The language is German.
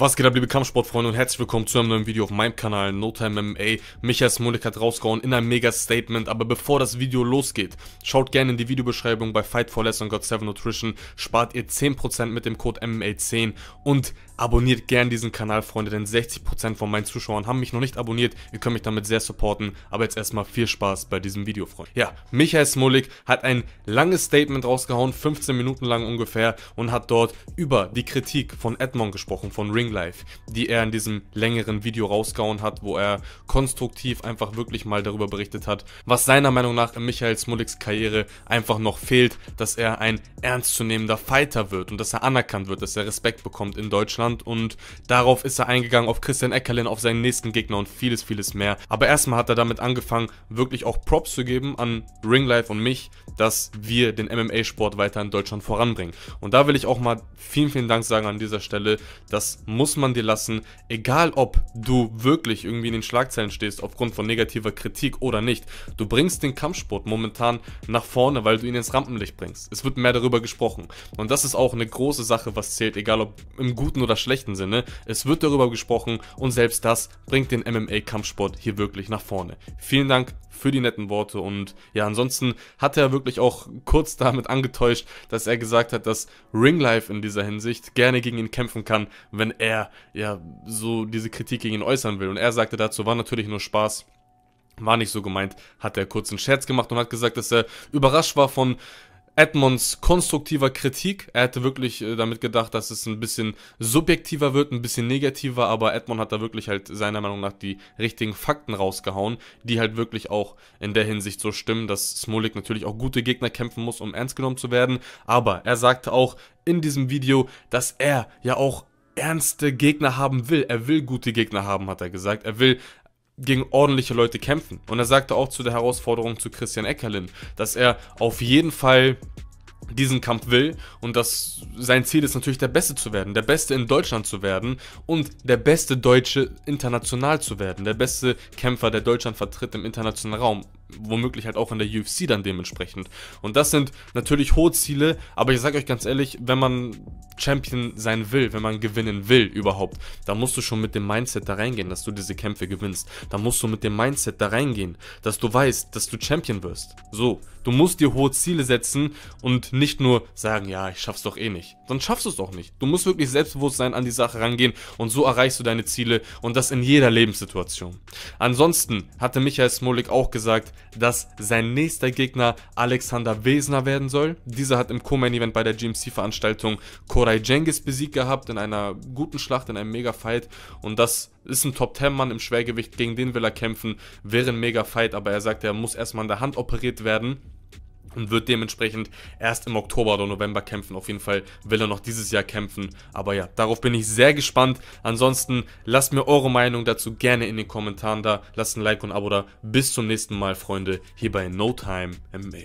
Was geht ab, liebe Kampfsportfreunde und herzlich willkommen zu einem neuen Video auf meinem Kanal No Time MMA. Michael Smolik hat rausgehauen in einem Mega-Statement, aber bevor das Video losgeht, schaut gerne in die Videobeschreibung bei Fight for Less und God 7 Nutrition, spart ihr 10% mit dem Code MMA10 und abonniert gerne diesen Kanal, Freunde, denn 60% von meinen Zuschauern haben mich noch nicht abonniert, ihr könnt mich damit sehr supporten, aber jetzt erstmal viel Spaß bei diesem Video, Freunde. Ja, Michael Smolik hat ein langes Statement rausgehauen, 15 Minuten lang ungefähr und hat dort über die Kritik von Edmond gesprochen, von Ring Life, die er in diesem längeren Video rausgehauen hat, wo er konstruktiv einfach wirklich mal darüber berichtet hat, was seiner Meinung nach in Michael Smuliks Karriere einfach noch fehlt, dass er ein ernstzunehmender Fighter wird und dass er anerkannt wird, dass er Respekt bekommt in Deutschland und darauf ist er eingegangen auf Christian Eckerlin, auf seinen nächsten Gegner und vieles, vieles mehr. Aber erstmal hat er damit angefangen, wirklich auch Props zu geben an Ringlife und mich, dass wir den MMA-Sport weiter in Deutschland voranbringen. Und da will ich auch mal vielen, vielen Dank sagen an dieser Stelle. Das muss man dir lassen, egal ob du wirklich irgendwie in den Schlagzeilen stehst aufgrund von negativer Kritik oder nicht. Du bringst den Kampfsport momentan nach vorne, weil du ihn ins Rampenlicht bringst. Es wird mehr darüber gesprochen. Und das ist auch eine große Sache, was zählt, egal ob im guten oder schlechten Sinne. Es wird darüber gesprochen und selbst das bringt den MMA-Kampfsport hier wirklich nach vorne. Vielen Dank für die netten Worte. Und ja, ansonsten hat er wirklich auch kurz damit angetäuscht, dass er gesagt hat, dass Ringlife in dieser Hinsicht gerne gegen ihn kämpfen kann, wenn er ja so diese Kritik gegen ihn äußern will. Und er sagte dazu, war natürlich nur Spaß. War nicht so gemeint, hat er kurz einen Scherz gemacht und hat gesagt, dass er überrascht war von Edmonds konstruktiver Kritik. Er hätte wirklich äh, damit gedacht, dass es ein bisschen subjektiver wird, ein bisschen negativer, aber Edmond hat da wirklich halt seiner Meinung nach die richtigen Fakten rausgehauen, die halt wirklich auch in der Hinsicht so stimmen, dass Smolik natürlich auch gute Gegner kämpfen muss, um ernst genommen zu werden. Aber er sagte auch in diesem Video, dass er ja auch ernste Gegner haben will. Er will gute Gegner haben, hat er gesagt. Er will gegen ordentliche Leute kämpfen. Und er sagte auch zu der Herausforderung zu Christian Eckerlin, dass er auf jeden Fall diesen Kampf will und dass sein Ziel ist natürlich der Beste zu werden, der Beste in Deutschland zu werden und der beste Deutsche international zu werden, der beste Kämpfer, der Deutschland vertritt im internationalen Raum womöglich halt auch in der UFC dann dementsprechend. Und das sind natürlich hohe Ziele, aber ich sage euch ganz ehrlich, wenn man Champion sein will, wenn man gewinnen will überhaupt, dann musst du schon mit dem Mindset da reingehen, dass du diese Kämpfe gewinnst. Dann musst du mit dem Mindset da reingehen, dass du weißt, dass du Champion wirst. So, du musst dir hohe Ziele setzen und nicht nur sagen, ja, ich schaff's doch eh nicht. Dann schaffst du es auch nicht. Du musst wirklich selbstbewusst sein, an die Sache rangehen und so erreichst du deine Ziele und das in jeder Lebenssituation. Ansonsten hatte Michael Smolik auch gesagt, dass sein nächster Gegner Alexander Wesner werden soll. Dieser hat im Co-Main-Event bei der GMC-Veranstaltung Koray Jengis besiegt gehabt in einer guten Schlacht, in einem Mega-Fight. Und das ist ein Top-10-Mann im Schwergewicht, gegen den will er kämpfen. Wäre ein Mega-Fight, aber er sagt, er muss erstmal an der Hand operiert werden und wird dementsprechend erst im Oktober oder November kämpfen. Auf jeden Fall will er noch dieses Jahr kämpfen. Aber ja, darauf bin ich sehr gespannt. Ansonsten lasst mir eure Meinung dazu gerne in den Kommentaren da. Lasst ein Like und ein Abo da. Bis zum nächsten Mal, Freunde, hier bei No Time MA.